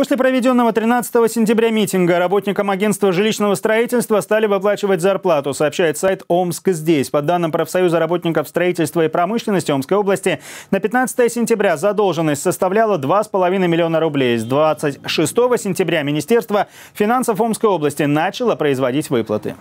После проведенного 13 сентября митинга работникам агентства жилищного строительства стали выплачивать зарплату, сообщает сайт «Омск здесь». По данным профсоюза работников строительства и промышленности Омской области, на 15 сентября задолженность составляла 2,5 миллиона рублей. С 26 сентября Министерство финансов Омской области начало производить выплаты.